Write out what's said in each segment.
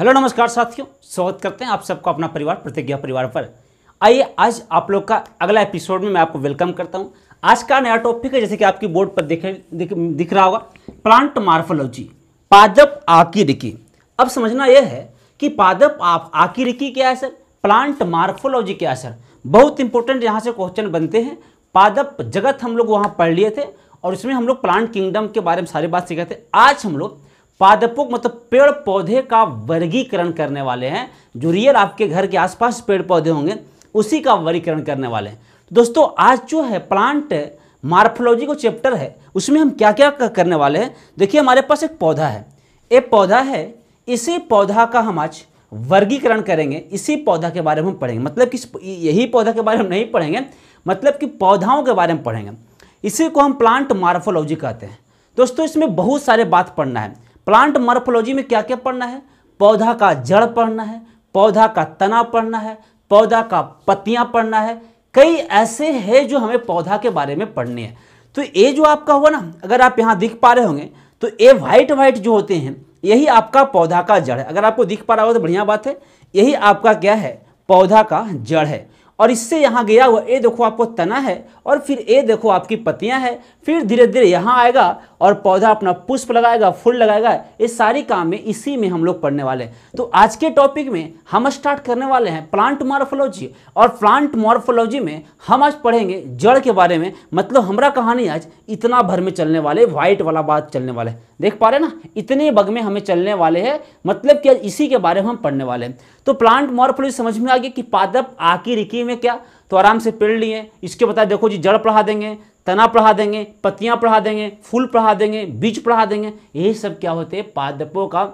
hello नमस्कार साथियों स्वागत करते हैं आप सबको अपना परिवार प्रतिज्ञा परिवार पर आइए आज आप लोग का अगला एपिसोड में मैं आपको वेलकम करता हूं आज का नया टॉपिक है जैसे कि आपकी बोर्ड पर दिख, दिख रहा होगा प्लांट मार्फोलॉजी पादप आकिरिकी अब समझना यह है कि पादप आप आकिरिकी क्या है सर प्लांट मार्फोलॉजी क्या है सर बहुत इंपॉर्टेंट यहाँ से क्वेश्चन बनते हैं पादप जगत हम लोग वहाँ पढ़ लिए थे और उसमें हम लोग प्लांट किंगडम के बारे में सारी बात सीखे थे आज हम लोग पादपों मतलब पेड़ पौधे का वर्गीकरण करने वाले हैं जो रियल आपके घर के आसपास पेड़ पौधे होंगे उसी का वर्गीकरण करने वाले हैं तो दोस्तों आज जो है प्लांट मार्फोलॉजी को चैप्टर है उसमें हम क्या क्या करने वाले हैं देखिए हमारे पास एक पौधा है एक पौधा है इसी पौधा का हम आज वर्गीकरण करेंगे इसी पौधा के बारे में हम पढ़ेंगे मतलब कि यही पौधा के बारे में नहीं पढ़ेंगे मतलब कि पौधाओं के बारे में पढ़ेंगे इसी को हम प्लांट मार्फोलॉजी कहते हैं दोस्तों इसमें बहुत सारे बात पढ़ना है प्लांट मर्फोलॉजी में क्या क्या पढ़ना है पौधा का जड़ पढ़ना है पौधा का तना पढ़ना है पौधा का पत्तियां पढ़ना है कई ऐसे हैं जो हमें पौधा के बारे में पढ़ने हैं तो ये जो आपका हुआ ना अगर आप यहाँ दिख पा रहे होंगे तो ये व्हाइट वाइट जो होते हैं यही आपका पौधा का जड़ है अगर आपको दिख पा रहा हो तो बढ़िया बात है यही आपका क्या है पौधा का जड़ है और इससे यहाँ गया हुआ ए देखो आपको तना है और फिर ए देखो आपकी पत्तियाँ हैं फिर धीरे धीरे यहाँ आएगा और पौधा अपना पुष्प लगाएगा फूल लगाएगा ये सारी काम में इसी में हम लोग पढ़ने वाले हैं तो आज के टॉपिक में हम स्टार्ट करने वाले हैं प्लांट मॉर्फोलॉजी और प्लांट मॉर्फोलॉजी में हम आज पढ़ेंगे जड़ के बारे में मतलब हमारा कहानी आज इतना भर में चलने वाले व्हाइट वाला बात चलने वाले देख पा रहे ना इतने बग में हमें चलने वाले हैं मतलब कि इसी के बारे में हम पढ़ने वाले हैं तो प्लांट मॉर्फोलॉजी समझ में आ गया कि पादप आकी रिकी में क्या तो आराम से पेड़ लिए इसके बताए देखो जी जड़ पढ़ा देंगे तना पढ़ा देंगे पत्तियां पढ़ा देंगे फूल पढ़ा देंगे बीज पढ़ा देंगे ये सब क्या होते हैं पादपों का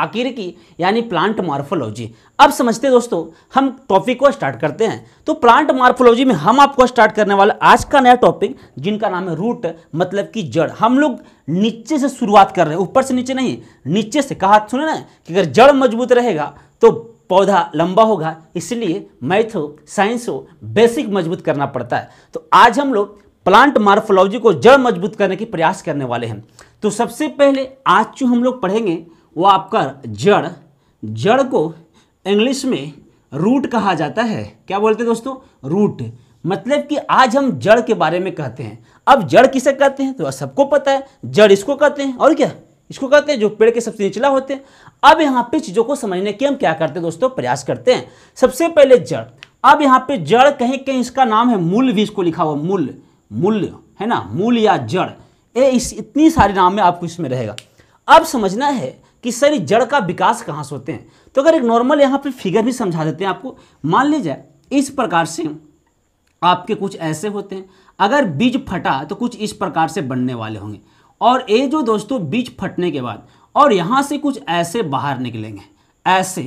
आखिर की यानी प्लांट मार्फोलॉजी अब समझते दोस्तों हम टॉपिक को स्टार्ट करते हैं तो प्लांट मार्फोलॉजी में हम आपको स्टार्ट करने वाले आज का नया टॉपिक जिनका नाम है रूट मतलब कि जड़ हम लोग नीचे से शुरुआत कर रहे हैं ऊपर से नीचे नहीं नीचे से कहा सुने ना कि अगर जड़ मजबूत रहेगा तो पौधा लंबा होगा इसलिए मैथ हो साइंस हो बेसिक मजबूत करना पड़ता है तो आज हम लोग प्लांट मार्फोलॉजी को जड़ मजबूत करने की प्रयास करने वाले हैं तो सबसे पहले आज जो हम लोग पढ़ेंगे वो आपका जड़ जड़ को इंग्लिश में रूट कहा जाता है क्या बोलते हैं दोस्तों रूट मतलब कि आज हम जड़ के बारे में कहते हैं अब जड़ किसे कहते हैं तो सबको पता है जड़ इसको कहते हैं और क्या इसको कहते हैं जो पेड़ के सबसे निचला होते हैं अब यहाँ पे चीज़ों को समझने के हम क्या करते हैं दोस्तों प्रयास करते हैं सबसे पहले जड़ अब यहाँ पे जड़ कहीं कहीं इसका नाम है मूल भी इसको लिखा हुआ मूल मूल है ना मूल या जड़ ये इस इतनी सारी नाम में आपको इसमें रहेगा अब समझना है कि सर जड़ का विकास कहाँ से होते हैं तो अगर एक नॉर्मल यहाँ पे फिगर भी समझा देते हैं आपको मान लीजिए इस प्रकार से आपके कुछ ऐसे होते हैं अगर बीज फटा तो कुछ इस प्रकार से बनने वाले होंगे और ये जो दोस्तों बीज फटने के बाद और यहाँ से कुछ ऐसे बाहर निकलेंगे ऐसे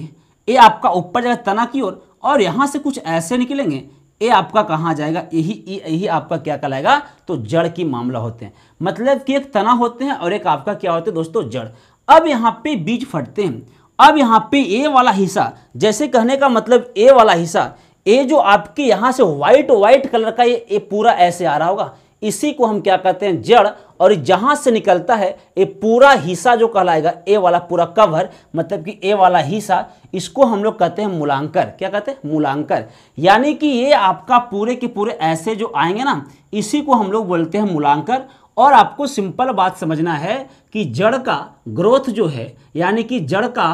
ये आपका ऊपर जाएगा तना की ओर और, और यहाँ से कुछ ऐसे निकलेंगे ये आपका कहाँ जाएगा यही यही आपका क्या कहलाएगा तो जड़ की मामला होते हैं मतलब कि एक तना होते हैं और एक आपका क्या होते हैं दोस्तों जड़ अब यहाँ पे बीज फटते हैं अब यहाँ पे ए वाला हिस्सा जैसे कहने का मतलब ए वाला हिस्सा ये जो आपके यहाँ से व्हाइट व्हाइट कलर का ये, ये पूरा ऐसे आ रहा होगा इसी को हम क्या कहते हैं जड़ और जहां से निकलता है ये पूरा हिस्सा जो कहलाएगा ए वाला पूरा कवर मतलब कि ए वाला हिस्सा इसको हम लोग कहते हैं मूलांकर क्या कहते हैं मूलांकर यानी कि ये आपका पूरे के पूरे ऐसे जो आएंगे ना इसी को हम लोग बोलते हैं मूलांकर और आपको सिंपल बात समझना है कि जड़ का ग्रोथ जो है यानी कि जड़ का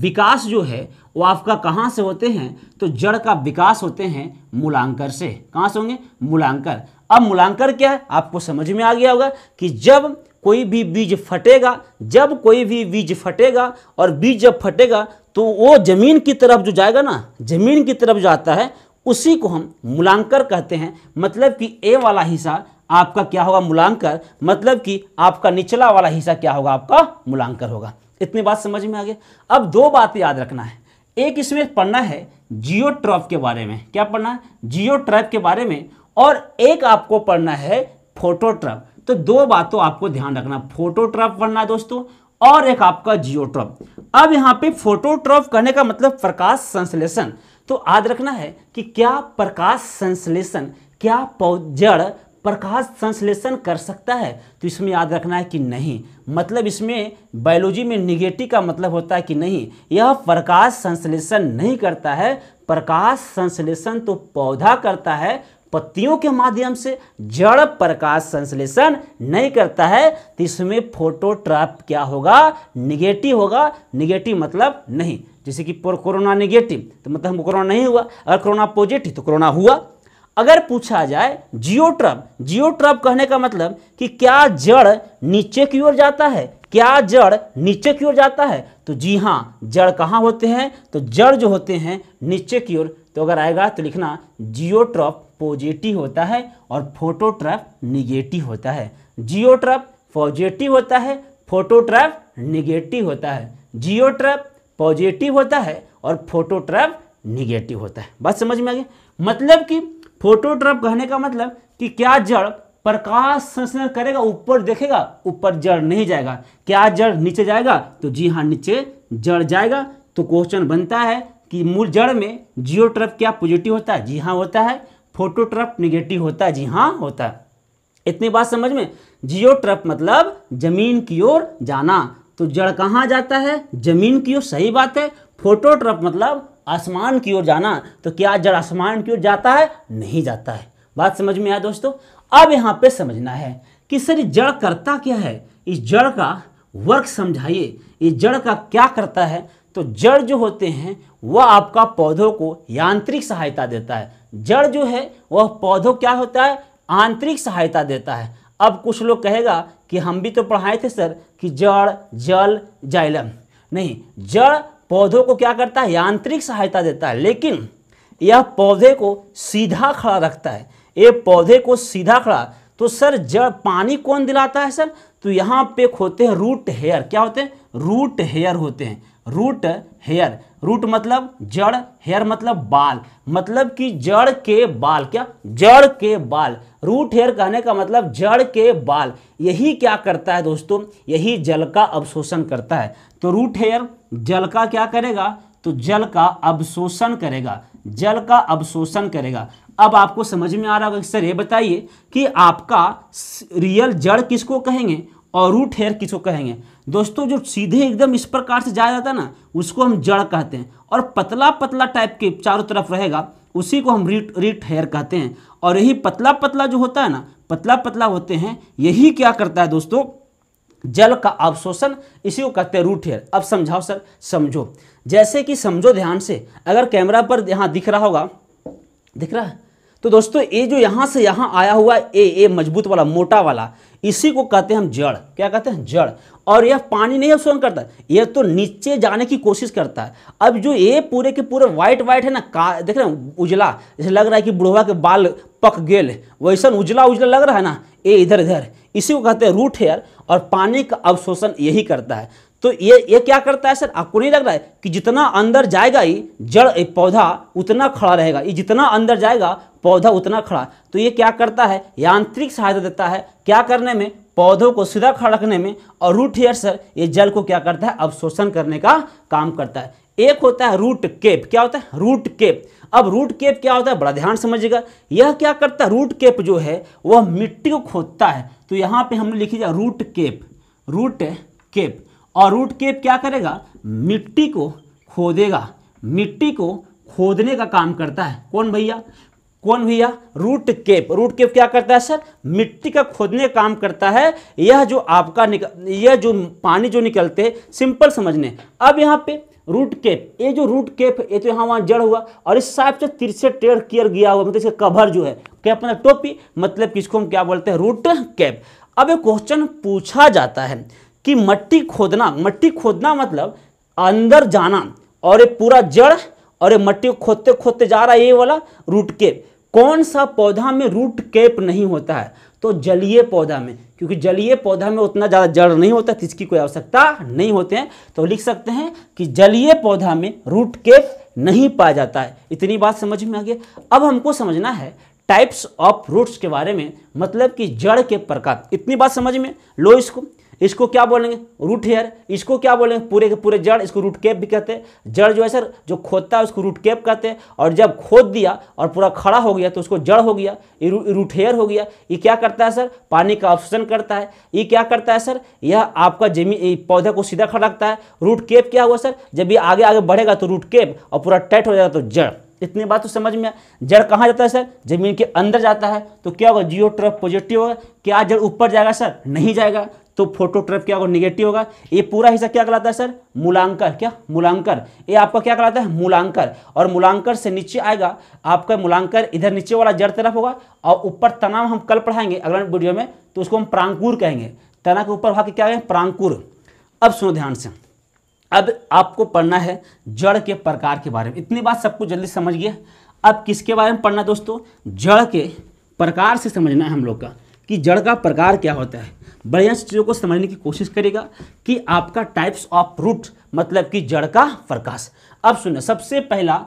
विकास जो है वो आपका कहाँ से होते हैं तो जड़ का विकास होते हैं मूलांकर से कहाँ से होंगे मूलांकर अब मूलांकर क्या है आपको समझ में आ गया होगा कि जब कोई भी बीज फटेगा जब कोई भी बीज फटेगा और बीज जब फटेगा तो वो जमीन की तरफ जो जाएगा ना जमीन की तरफ जाता है उसी को हम मूलांकर कहते हैं मतलब कि ए वाला हिस्सा आपका क्या होगा मूलांकर मतलब कि आपका निचला वाला हिस्सा क्या होगा आपका मूलांकर होगा इतनी बात समझ में आ गई अब दो बात याद रखना है एक इसमें पढ़ना है जियो के बारे में क्या पढ़ना है जियो के बारे में और एक आपको पढ़ना है फोटोट्रप तो दो बातों आपको ध्यान रखना फोटोट्रप पढ़ना है दोस्तों और एक आपका जियोट्रप अब यहाँ पे फोटोट्रप कहने का मतलब प्रकाश संश्लेषण तो याद रखना है कि क्या प्रकाश संश्लेषण क्या जड़ प्रकाश संश्लेषण कर सकता है तो इसमें याद रखना है कि नहीं मतलब इसमें बायोलॉजी में निगेटिव का मतलब होता है कि नहीं यह प्रकाश संश्लेषण नहीं करता है प्रकाश संश्लेषण तो पौधा करता है पत्तियों के माध्यम से जड़ प्रकाश संश्लेषण नहीं करता है तो इसमें फोटोट्रैप क्या होगा निगेटिव होगा निगेटिव मतलब नहीं जैसे कि कोरोना निगेटिव तो मतलब हमको कोरोना नहीं हुआ अगर कोरोना पॉजिटिव तो कोरोना हुआ अगर पूछा जाए जियोट्रप जियोट्रप कहने का मतलब कि क्या जड़ नीचे की ओर जाता है क्या जड़ नीचे की ओर जाता है तो जी हाँ जड़ कहाँ होते हैं तो जड़ जो होते हैं नीचे की ओर तो अगर आएगा तो लिखना जियोट्रॉप पॉजिटिव होता है और फोटोट्रैप निगेटिव होता है जियोट्रॉप पॉजिटिव होता है फोटोट्रैप निगेटिव होता है जियोट्रैप पॉजिटिव होता है और फोटोट्रैप निगेटिव होता है बात समझ में आ गई मतलब कि फोटोट्रैप कहने का मतलब कि क्या जड़ प्रकाश संश्लेषण करेगा ऊपर देखेगा ऊपर जड़ नहीं जाएगा क्या जड़ नीचे जाएगा तो जी हाँ नीचे जड़ जाएगा तो क्वेश्चन बनता है कि मूल जड़ में जियो ट्रप क्या पॉजिटिव होता है जी हाँ होता है फोटो ट्रप निगेटिव होता है जी हाँ होता है इतनी बात समझ में जियो मतलब जमीन की ओर जाना तो जड़ कहाँ जाता है जमीन की ओर सही बात है फोटो ट्रप मतलब आसमान की ओर जाना तो क्या जड़ आसमान की ओर जाता है नहीं जाता है बात समझ में आया दोस्तों अब यहाँ पे समझना है कि सर जड़ करता क्या है इस जड़ का वर्क समझाइए इस जड़ का क्या करता है तो जड़ जो होते हैं वह आपका पौधों को यांत्रिक सहायता देता है जड़ जो है वह पौधों क्या होता है आंतरिक सहायता देता है अब कुछ लोग कहेगा कि हम भी तो पढ़ाए थे सर कि जड़ जल जाइलम नहीं जड़ पौधों को क्या करता है यांत्रिक सहायता देता है लेकिन यह पौधे को सीधा खड़ा रखता है ये पौधे को सीधा खड़ा तो सर जड़ पानी कौन दिलाता है सर तो यहाँ पे होते हैं रूट हेयर क्या होते हैं रूट हेयर होते हैं रूट हेयर रूट मतलब जड़ हेयर मतलब बाल मतलब कि जड़ के बाल क्या जड़ के बाल रूट हेयर कहने का मतलब जड़ के बाल यही क्या करता है दोस्तों यही जल का अवशोषण करता है तो रूट हेयर जल का क्या करेगा तो जल का अवशोषण करेगा जल का अवशोषण करेगा अब आपको समझ में आ रहा होगा सर ये बताइए कि आपका रियल जड़ किसको कहेंगे और रूट हेयर किसको कहेंगे दोस्तों जो सीधे एकदम इस प्रकार से जाया जाता है ना उसको हम जड़ कहते हैं और पतला पतला टाइप के चारों तरफ रहेगा उसी को हम रीट रीट हेयर कहते हैं और यही पतला पतला जो होता है ना पतला पतला होते हैं यही क्या करता है दोस्तों जल का अवशोषण इसी को कहते हैं रूट हेयर अब समझाओ सर समझो जैसे कि समझो ध्यान से अगर कैमरा पर यहाँ दिख रहा होगा दिख रहा है तो दोस्तों ये जो यहाँ से यहाँ आया हुआ ए ए मजबूत वाला मोटा वाला इसी को कहते हैं हम जड़ क्या कहते हैं जड़ और यह पानी नहीं अवशोषण करता यह तो नीचे जाने की कोशिश करता है अब जो ये पूरे के पूरे व्हाइट व्हाइट है ना का देख रहे हैं उजला जैसे लग रहा है कि बुढ़वा के बाल पक गेल वैसा उजला उजला लग रहा है ना ये इधर इधर इसी को कहते हैं रूट हेयर और पानी का अवशोषण यही करता है तो ये ये क्या करता है सर आपको नहीं लग रहा है कि जितना अंदर जाएगा ही जड़ पौधा उतना खड़ा रहेगा ये जितना अंदर जाएगा पौधा उतना खड़ा तो ये क्या करता है यांत्रिक सहायता देता है क्या करने में पौधों को सीधा खड़ा रखने में और रूट हेयर सर ये जल को क्या करता है अवशोषण करने का काम करता है एक होता है रूट केप क्या होता है रूट केप अब रूट केप क्या होता है बड़ा ध्यान समझिएगा यह क्या करता है रूट केप जो है वह मिट्टी को खोदता है तो यहां पे हमने लिखी जाए रूट केप रूट केप और रूट केप क्या करेगा मिट्टी को खोदेगा मिट्टी को खोदने का काम करता है कौन भैया कौन भैया रूट केप रूट केप क्या करता है सर मिट्टी का खोदने का काम करता है यह जो आपका यह जो पानी जो निकलते सिंपल समझने अब यहाँ पे रूट केप ये जो रूट केप ये तो यहाँ वहाँ जड़ हुआ और इस साइड से तिरसे टेढ़ कियर गया हुआ मतलब इसका कवर जो है क्या अपना टोपी मतलब किसको हम क्या बोलते हैं रूट केप अब एक क्वेश्चन पूछा जाता है कि मट्टी खोदना मट्टी खोदना मतलब अंदर जाना और ये पूरा जड़ और ये मट्टी खोदते खोदते जा रहा है ये वाला रूट केप कौन सा पौधा में रूट केप नहीं होता है तो जलीय पौधा में क्योंकि जलीय पौधा में उतना ज़्यादा जड़ नहीं होता इसकी कोई आवश्यकता नहीं होते हैं तो लिख सकते हैं कि जलीय पौधा में रूट केप नहीं पाया जाता है इतनी बात समझ में आ गई अब हमको समझना है टाइप्स ऑफ रूट्स के बारे में मतलब कि जड़ के प्रकार इतनी बात समझ में लो इसको इसको क्या बोलेंगे रूट हेयर इसको क्या बोलेंगे पूरे के पूरे जड़ इसको रूट कैप भी कहते हैं जड़ जो है सर जो खोदता है उसको रूट कैप कहते हैं और जब खोद दिया और पूरा खड़ा हो गया तो उसको जड़ हो गया रूट हेयर हो गया ये क्या करता है सर पानी का ऑप्शन करता है ये क्या करता है सर यह आपका जमीन पौधे को सीधा खड़ा रखता है रूट केप क्या हुआ सर जब ये आगे आगे बढ़ेगा तो रूट केप और पूरा टाइट हो जाएगा तो जड़ इतनी बात तो समझ में जड़ कहाँ जाता है सर जमीन के अंदर जाता है तो क्या होगा जियो ट्रफ पॉजिटिव होगा क्या जड़ ऊपर जाएगा सर नहीं जाएगा तो फोटोट्रफ क्या होगा निगेटिव होगा ये पूरा हिस्सा क्या कहलाता है सर मूलांकर क्या मूलांकर ये आपका क्या कहलाता है मूलांकर और मूलांकर से नीचे आएगा आपका मूलांकर इधर नीचे वाला जड़ तरफ होगा और ऊपर तनाव हम कल पढ़ाएंगे अगले वीडियो में तो उसको हम प्रांकुर कहेंगे तना के ऊपर भाग के क्या कहेंगे प्रांकुर अब सुनो ध्यान से अब आपको पढ़ना है जड़ के प्रकार के बारे में इतनी बात सबको जल्दी समझ गया अब किसके बारे में पढ़ना दोस्तों जड़ के प्रकार से समझना है हम लोग का कि जड़ का प्रकार क्या होता है बढ़िया से चीज़ों को समझने की कोशिश करेगा कि आपका टाइप्स ऑफ रूट मतलब कि जड़ का प्रकाश अब सुनिए सबसे पहला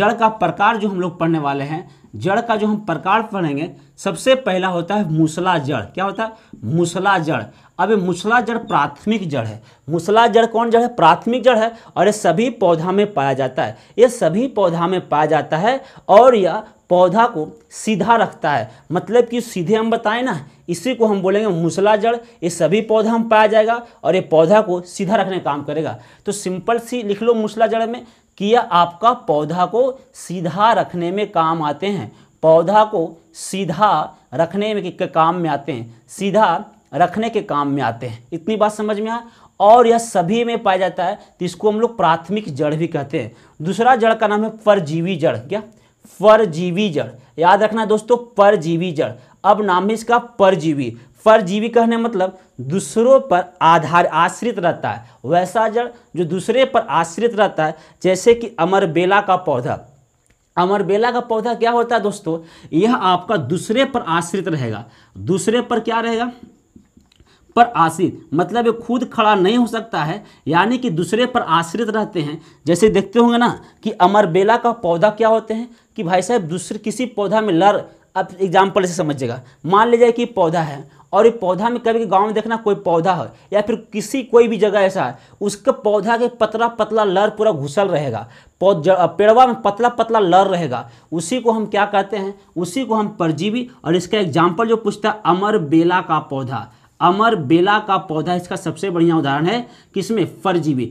जड़ का प्रकार जो हम लोग पढ़ने वाले हैं जड़ का जो हम प्रकार पढ़ेंगे सबसे पहला होता है मूसला जड़ क्या होता है मूसला जड़ अब मूसला जड़ प्राथमिक जड़ है मूसला जड़ कौन जड़ है प्राथमिक जड़ है और ये सभी पौधा में पाया जाता है ये सभी पौधा में पाया जाता है और यह पौधा को सीधा रखता है मतलब कि सीधे हम बताएं ना इसी को हम बोलेंगे मूसला जड़ ये सभी पौधा में पाया जाएगा और ये पौधा को सीधा रखने का काम करेगा तो सिंपल सी लिख लो मूसला जड़ में कि यह आपका पौधा को सीधा रखने में काम आते हैं पौधा को सीधा रखने में के काम में आते हैं सीधा रखने के काम में आते हैं इतनी बात समझ में आए और यह सभी में पाया जाता है तो इसको हम लोग प्राथमिक जड़ भी कहते हैं दूसरा जड़ का नाम है परजीवी जड़ क्या परजीवी जड़ याद रखना दोस्तों परजीवी जड़ अब नाम है इसका परजीवी परजीवी कहने मतलब दूसरों पर आधार आश्रित रहता है वैसा जड़ जो दूसरे पर आश्रित रहता है जैसे कि अमरबेला का पौधा अमरबेला का पौधा क्या होता है दोस्तों यह आपका दूसरे पर आश्रित रहेगा दूसरे पर क्या रहेगा पर आश्रित मतलब ये खुद खड़ा नहीं हो सकता है यानी कि दूसरे पर आश्रित रहते हैं जैसे देखते होंगे ना कि अमरबेला का पौधा क्या होते हैं कि भाई साहब दूसरे किसी पौधा में लर अब एग्जाम्पल से समझिएगा मान लीजिए कि पौधा है और ये पौधा में कभी गांव में देखना कोई पौधा है या फिर किसी कोई भी जगह ऐसा है उसके पौधा के पतला पतला लर पूरा घुसल रहेगा पेड़वा में पतला पतला लर रहेगा उसी को हम क्या कहते हैं उसी को हम परजीवी और इसका एग्जाम्पल जो पूछता है अमर बेला का पौधा अमर बेला का पौधा इसका सबसे बढ़िया उदाहरण है किसमें फरजीवी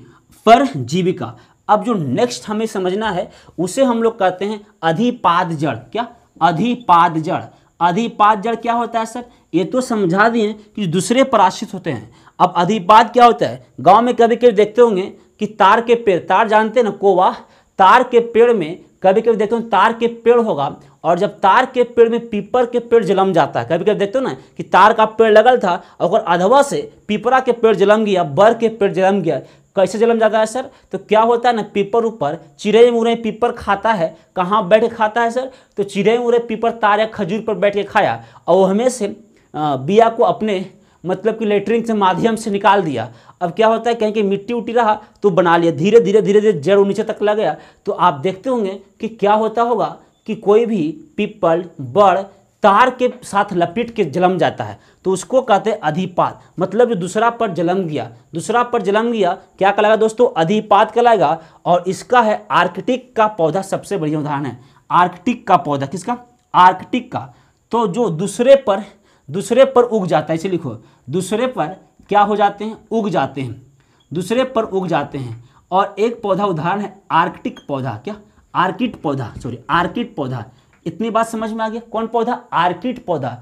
फरजीविका अब जो नेक्स्ट हमें समझना है उसे हम लोग कहते हैं अधिपाद जड़ क्या अधिपाद जड़ अधिपाद जड़ क्या होता है सर ये तो समझा दिए कि दूसरे पराश्रित होते हैं अब अधिपाद क्या होता है गांव में कभी कभी देखते होंगे कि तार के पेड़ तार जानते हैं ना कोवा तार के पेड़ में कभी कभी देखते हो तार के पेड़ होगा और जब तार के पेड़ में पीपर के पेड़ जलम जाता है कभी कभी देखते हो ना कि तार का पेड़ लगल था और अधवा से पीपरा के पेड़ जलम गया बर के पेड़ जलम गया कैसे जलम जाता है सर तो क्या होता है ना पीपर ऊपर चिड़े मुड़े पीपर खाता है कहाँ बैठ खाता है सर तो चिड़े मुड़े पीपर तार या खजूर पर बैठ के खाया और हमें से बिया को अपने मतलब कि लेटरिन से माध्यम से निकाल दिया अब क्या होता है कहीं कहीं मिट्टी उट्टी रहा तो बना लिया धीरे धीरे धीरे धीरे जड़ नीचे तक लग गया तो आप देखते होंगे कि क्या होता होगा कि कोई भी पीपल बड़ तार के साथ लपेट के जलम जाता है तो उसको कहते हैं अधिपात मतलब जो दूसरा पर जलम गया दूसरा पर जलम गया क्या कहलाएगा दोस्तों अधिपात कहलाएगा और इसका है आर्कटिक का पौधा सबसे बढ़िया उदाहरण है आर्कटिक का पौधा किसका आर्कटिक का तो जो दूसरे पर दूसरे पर उग जाता है इसे लिखो दूसरे पर क्या हो जाते हैं उग जाते हैं दूसरे पर उग जाते हैं और एक पौधा उदाहरण है आर्कटिक पौधा क्या आर्किट पौधा सॉरी आर्किट पौधा इतनी बात समझ में आ गया कौन पौधा आर्किट पौधा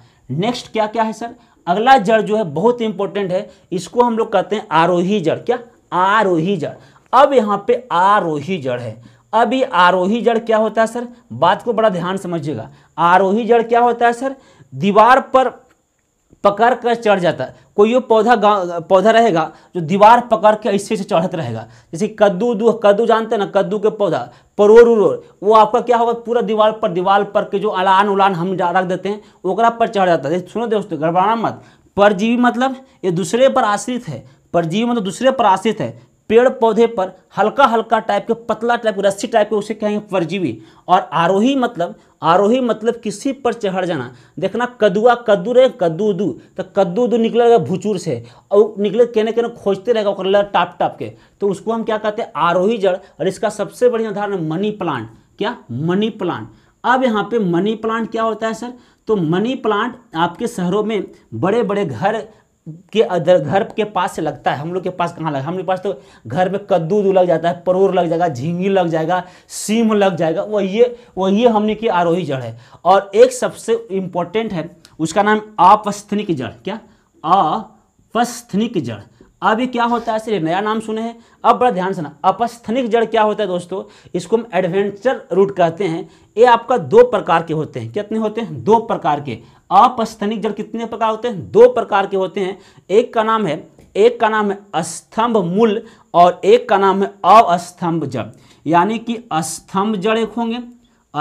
नेक्स्ट क्या क्या है सर अगला जड़ जो है बहुत इंपॉर्टेंट है इसको हम लोग कहते हैं आरोही जड़ क्या आरोही जड़ अब यहाँ पे आरोही जड़ है अब ये आरोही जड़ क्या होता है सर बात को बड़ा ध्यान समझिएगा आरोही जड़ क्या होता है सर दीवार पर पकड़ कर चढ़ जाता है कोई वो पौधा पौधा रहेगा जो दीवार पकड़ के ऐसे ऐसे चढ़त रहेगा जैसे कद्दू दू कद्दू जानते हैं ना कद्दू के पौधा परोर उरोर वो आपका क्या होगा पूरा दीवार पर दीवार पर के जो अलान उलान हम रख देते हैं ओकरा पर चढ़ जाता है सुनो दोस्तों गड़बड़ाना मत परजीवी मतलब ये दूसरे पर आश्रित है परजीवी मतलब दूसरे पर आश्रित है पेड़ पौधे पर हल्का हल्का टाइप के पतला टाइप के रस्सी टाइप के उसे कहेंगे परजीवी और आरोही मतलब आरोही मतलब किसी पर चढ़ जाना देखना कदुआ कद्दू रहे कद्दू दू तो कद्दू दू निकलेगा भूचूर से और निकले कहने कहने खोजते रहेगा और टाप टाप के तो उसको हम क्या कहते हैं आरोही जड़ और इसका सबसे बढ़िया उदाहरण है मनी प्लांट क्या मनी प्लांट अब यहाँ पे मनी प्लांट क्या होता है सर तो मनी प्लांट आपके शहरों में बड़े बड़े घर के अदर घर के पास से लगता है हम लोग के पास कहाँ लगा हम लोग के पास तो घर में कद्दू उद्दू लग जाता है परोर लग जाएगा झींगी लग जाएगा सीम लग जाएगा वही वही हमने की आरोही जड़ है और एक सबसे इम्पोर्टेंट है उसका नाम अपस्थनिक जड़ क्या अपस्थनिक जड़ अब ये क्या होता है सिर्फ नया नाम सुने हैं अब बड़ा ध्यान से ना अपस्थनिक जड़ क्या होता है दोस्तों इसको हम एडवेंचर रूट कहते हैं ये आपका दो प्रकार के होते हैं कितने होते हैं दो प्रकार के अपस्थनिक जड़ कितने प्रकार होते हैं दो प्रकार के होते हैं एक का नाम है एक का नाम है अस्तंभ मूल और एक का नाम है अस्तंभ जड़ यानी कि अस्तंभ जड़ एक होंगे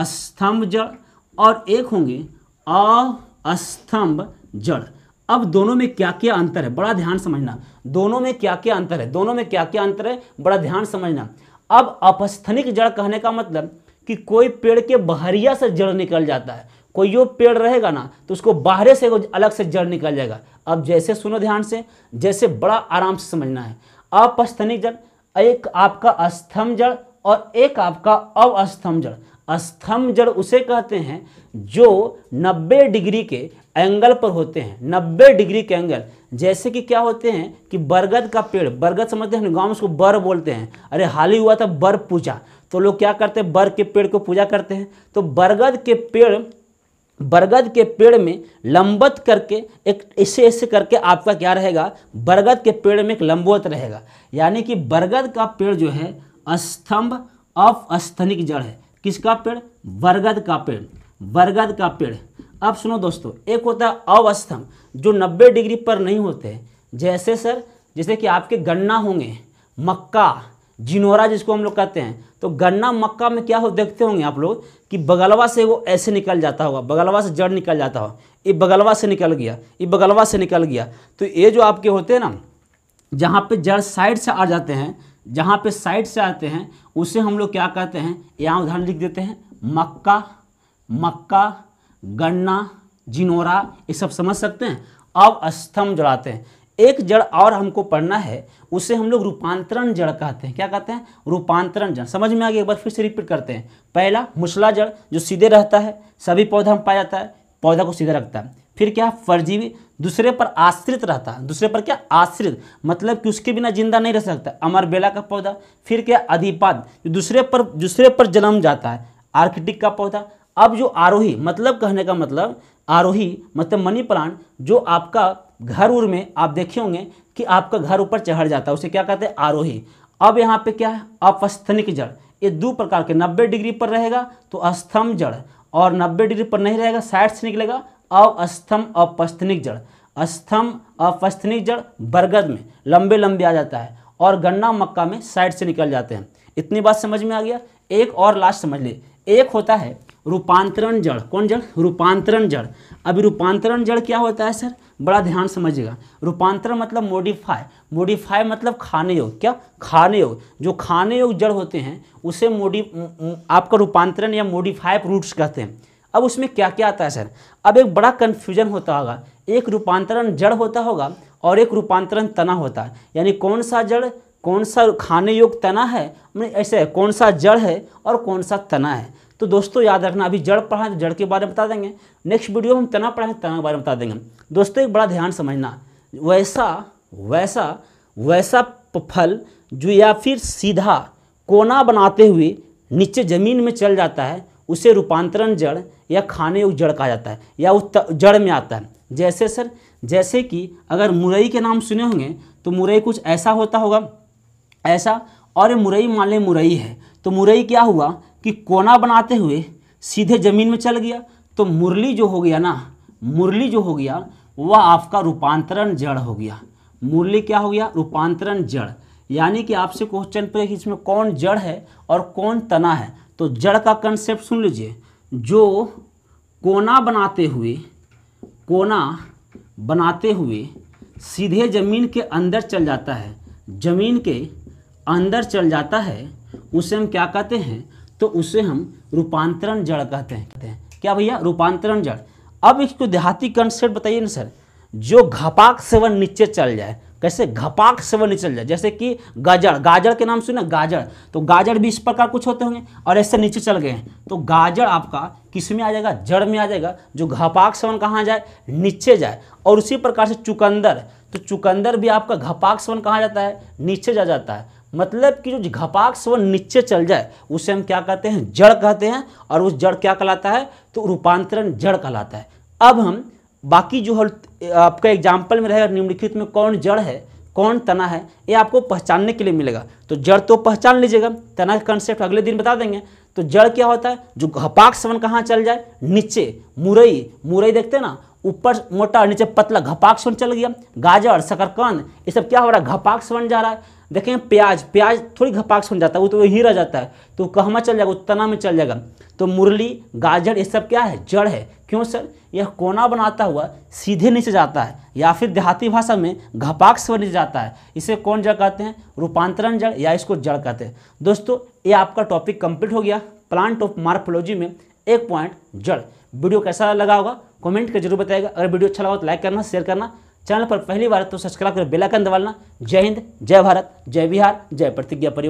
अस्तंभ जड़ और एक होंगे अस्तंभ जड़ अब दोनों में क्या क्या अंतर है बड़ा ध्यान समझना दोनों में क्या क्या अंतर है दोनों में क्या क्या अंतर है बड़ा ध्यान समझना अब अपस्थनिक जड़ कहने का मतलब कि कोई पेड़ के बहरिया से जड़ निकल जाता है कोई यो पेड़ रहेगा ना तो उसको बाहरे से अलग से जड़ निकल जाएगा अब जैसे सुनो ध्यान से जैसे बड़ा आराम से समझना है अपस्थनिक जड़ एक आपका अस्थम जड़ और एक आपका अस्थम जड़ अस्थम जड़ उसे कहते हैं जो 90 डिग्री के एंगल पर होते हैं 90 डिग्री के एंगल जैसे कि क्या होते हैं कि बरगद का पेड़ बरगद समझते हैं गांव में उसको बर बोलते हैं अरे हाल ही हुआ था बर पूजा तो लोग क्या करते हैं बर के पेड़ को पूजा करते हैं तो बरगद के पेड़ बरगद के पेड़ में लंबत करके एक ऐसे ऐसे करके आपका क्या रहेगा बरगद के पेड़ में एक लंबवत रहेगा यानी कि बरगद का पेड़ जो है स्तंभ अस्थनिक जड़ है किसका पेड़ बरगद का पेड़ बरगद का पेड़ अब सुनो दोस्तों एक होता है अवस्थंभ जो 90 डिग्री पर नहीं होते हैं जैसे सर जैसे कि आपके गन्ना होंगे मक्का जिनोरा जिसको हम लोग कहते हैं तो गन्ना मक्का में क्या हो देखते होंगे आप लोग कि बगलवा से वो ऐसे निकल जाता होगा बगलवा से जड़ निकल जाता होगा ये बगलवा से निकल गया ये बगलवा से निकल गया तो ये जो आपके होते हैं ना जहाँ पे जड़ साइड से आ जाते हैं जहाँ पे साइड से आते हैं उसे हम लोग क्या कहते हैं यहाँ उदाहरण लिख देते हैं मक्का मक्का गन्ना जिनोरा ये सब समझ सकते हैं अब स्तंभ जड़ाते हैं एक जड़ और हमको पढ़ना है उसे हम लोग रूपांतरण जड़ कहते हैं क्या कहते हैं रूपांतरण जड़ समझ में आ गया एक बार फिर से रिपीट करते हैं पहला मुसला जड़ जो सीधे रहता है सभी पौधा में पाया जाता है पौधा को सीधा रखता है फिर क्या फर्जीवी दूसरे पर आश्रित रहता है दूसरे पर क्या आश्रित मतलब कि उसके बिना जिंदा नहीं रह सकता अमर बेला का पौधा फिर क्या अधिपाद दूसरे पर दूसरे पर जन्म जाता है आर्किटिक का पौधा अब जो आरोही मतलब कहने का मतलब आरोही मतलब मनी प्लांट जो आपका घर उर में आप देखे होंगे कि आपका घर ऊपर चढ़ जाता है उसे क्या कहते हैं आरोही अब यहाँ पे क्या है अपस्थनिक जड़ ये दो प्रकार के 90 डिग्री पर रहेगा तो अस्थम जड़ और 90 डिग्री पर नहीं रहेगा साइड से निकलेगा अस्थम अपस्थनिक जड़ अस्थम अपस्थनिक जड़ बरगद में लंबे लंबे आ जाता है और गन्ना मक्का में साइड से निकल जाते हैं इतनी बात समझ में आ गया एक और लास्ट समझ ली एक होता है रूपांतरण जड़ कौन जड़ रूपांतरण जड़ अभी रूपांतरण जड़ क्या होता है सर बड़ा ध्यान समझिएगा रूपांतरण मतलब मोडिफाई मोडिफाई मतलब खाने योग क्या खाने योग जो खाने योग जड़ होते हैं उसे मोडि आपका रूपांतरण या मोडिफाइड रूट्स कहते हैं अब उसमें क्या क्या आता है सर अब एक बड़ा कन्फ्यूजन होता होगा एक रूपांतरण जड़ होता होगा और एक रूपांतरण तना होता है यानी कौन सा जड़ कौन सा खाने योग तना है ऐसे है, कौन सा जड़ है और कौन सा तना है तो दोस्तों याद रखना अभी जड़ पढ़ाएं तो जड़ के बारे में बता देंगे नेक्स्ट वीडियो में हम तना पढ़ाएं तना के बारे में बता देंगे दोस्तों एक बड़ा ध्यान समझना वैसा वैसा वैसा फल जो या फिर सीधा कोना बनाते हुए नीचे जमीन में चल जाता है उसे रूपांतरण जड़ या खाने योग जड़ कहा जाता है या वो जड़ में आता है जैसे सर जैसे कि अगर मुरई के नाम सुने होंगे तो मुरई कुछ ऐसा होता होगा ऐसा और ये मुरई मान लें मुरई है तो मुरई क्या हुआ कि कोना बनाते हुए सीधे ज़मीन में चल गया तो मुरली जो हो गया ना मुरली जो हो गया वह आपका रूपांतरण जड़ हो गया मुरली क्या हो गया रूपांतरण जड़ यानी कि आपसे क्वेश्चन पर कि इसमें कौन जड़ है और कौन तना है तो जड़ का कंसेप्ट सुन लीजिए जो कोना बनाते हुए कोना बनाते हुए सीधे ज़मीन के अंदर चल जाता है ज़मीन के अंदर चल जाता है उसे हम क्या कहते हैं तो उसे हम रूपांतरण जड़ कहते हैं क्या भैया रूपांतरण जड़ अब इसको देहाती कंसेप्ट बताइए ना सर जो घपाक सेवन नीचे चल जाए कैसे घपाक सेवन नीचे चल जाए जैसे कि गाजर गाजर के नाम सुने गाजर तो गाजर भी इस प्रकार कुछ होते होंगे और ऐसे नीचे चल गए हैं तो गाजर आपका किस में आ जाएगा जड़ में आ जाएगा जो घपाक सेवन कहाँ जाए नीचे जाए और उसी प्रकार से चुकंदर तो चुकंदर भी आपका घपाक सेवन कहाँ जाता है नीचे जा जाता है मतलब कि जो घपाक से नीचे चल जाए उसे हम क्या कहते हैं जड़ कहते हैं और उस जड़ क्या कहलाता है तो रूपांतरण जड़ कहलाता है अब हम बाकी जो आपका एग्जाम्पल में रहेगा निम्नलिखित में कौन जड़ है कौन तना है ये आपको पहचानने के लिए मिलेगा तो जड़ तो पहचान लीजिएगा तना का कंसेप्ट अगले दिन बता देंगे तो जड़ क्या होता है जो घपाक सवन कहाँ चल जाए नीचे मुरई मुरई देखते हैं ना ऊपर मोटा नीचे पतला घपाक सवन चल गया गाजर शकरकंद ये सब क्या हो रहा है घपाक सवन जा रहा है देखें प्याज प्याज थोड़ी घपाक सुन जाता है वो तो वही रह जाता है तो कहमा चल जाएगा तना में चल जाएगा तो मुरली गाजर ये सब क्या है जड़ है क्यों सर यह कोना बनाता हुआ सीधे नीचे जाता है या फिर देहाती भाषा में घपाक स्वर नीचे जाता है इसे कौन जड़ कहते हैं रूपांतरण जड़ या इसको जड़ कहते हैं दोस्तों ये आपका टॉपिक कंप्लीट हो गया प्लांट ऑफ मार्फोलॉजी में एक पॉइंट जड़ वीडियो कैसा लगा होगा कमेंट कर जरूर बताएगा अगर वीडियो अच्छा लगा तो लाइक करना शेयर करना चैनल पर पहली बार तो सब्सक्राइब कर बेलाइकन दबाना जय हिंद जय भारत जय बिहार जय प्रतिज्ञा परिवार